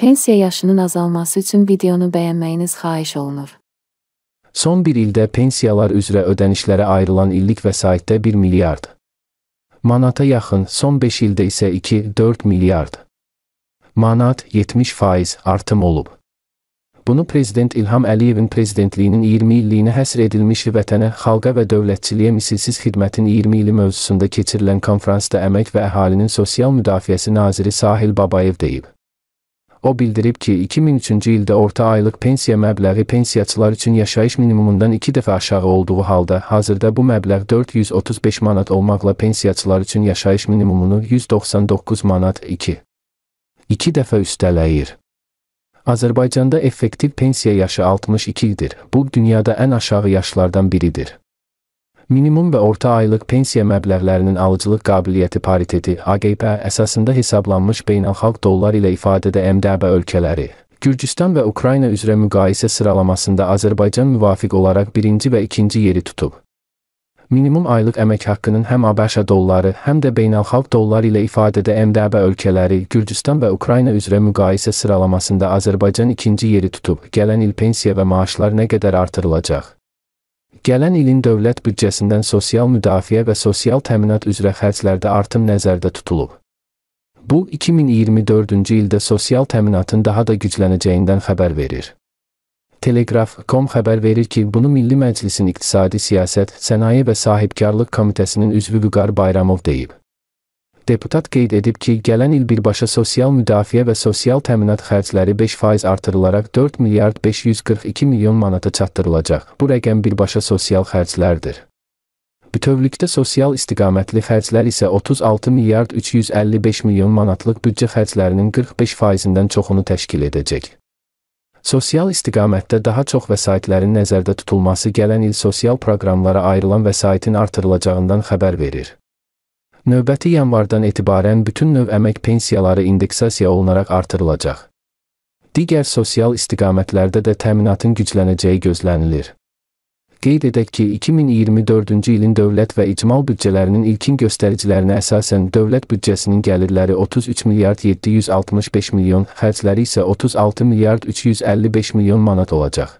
Pensiya yaşının azalması üçün videonu bəyənməyiniz xahiş olunur. Son bir ildə pensiyalar üzrə ödənişlərə ayrılan illik vəsaitdə 1 milyard. Manata yaxın, son 5 ildə isə 2-4 milyard. Manat 70% artım olub. Bunu Prezident İlham Əliyevin prezidentliyinin 20 illiyinə həsr edilmiş vətənə, xalqa və dövlətçiliyə misilsiz xidmətin 20 ili mövzusunda keçirilən konfransda Əmək və Əhalinin Sosial Müdafiəsi Naziri Sahil Babayev deyib. O bildirib ki, 2003-cü ildə orta aylıq pensiya məbləği pensiyaçılar üçün yaşayış minimumundan 2 dəfə aşağı olduğu halda, hazırda bu məbləğ 435 manat olmaqla pensiyaçılar üçün yaşayış minimumunu 199 manat 2 2 dəfə üstələyir. Azərbaycanda effektiv pensiya yaşı 62-dir. Bu dünyada ən aşağı yaşlardan biridir minimum və orta aylıq pensiya məbləğlərinin alıcılıq qabiliyyəti pariteti AQP əsasında hesablanmış beynəlxalq dollar ilə ifadədə əmdəbə ölkələri, Gürcüstan və Ukrayna üzrə müqayisə sıralamasında Azərbaycan müvafiq olaraq birinci və ikinci yeri tutub. Minimum aylıq əmək haqqının həm ABŞ dolları, həm də beynəlxalq dollar ilə ifadədə əmdəbə ölkələri Gürcüstan və Ukrayna üzrə müqayisə sıralamasında Azərbaycan ikinci yeri tutub. Gələn il pensiya və maaşlar nə qədər artırılacaq? Gələn ilin dövlət büdcəsindən sosial müdafiə və sosial təminat üzrə xərclərdə artım nəzərdə tutulub. Bu 2024-cü ildə sosial təminatın daha da güclənəcəyindən xəbər verir. Telegraf.com xəbər verir ki, bunu Milli Məclisin İqtisadi Siyasət, Sənaye və Sahibkarlıq Komitəsinin üzvü Vüqar Bayramov deyib. Deputat qeyd edib ki, gələn il birbaşa sosial müdafiə və sosial təminat xərcləri 5% artırılaraq 4 milyard 542 milyon manata çatdırılacaq. Bu rəqəm birbaşa sosial xərclərdir. Bütövlükdə sosial istiqamətli xərclər isə 36 milyard 355 milyon manatlıq büdcə xərclərinin 45%-dən çoxunu təşkil edəcək. Sosial istiqamətdə daha çox vəsaitlərin nəzərdə tutulması gələn il sosial proqramlara ayrılan vəsaitin artırılacağından xəbər verir. Növbəti yanvardan etibarən bütün növ əmək pensiyaları indeksasiya olunaraq artırılacaq. Digər sosial istiqamətlərdə də təminatın güclənəcəyi gözlənilir. Qeyd edək ki, 2024-cü ilin dövlət və icmal büdcələrinin ilkin göstəricilərinə əsasən dövlət büdcəsinin gəlirləri 33 milyard 765 milyon, xərcləri isə 36 milyard 355 milyon manat olacaq.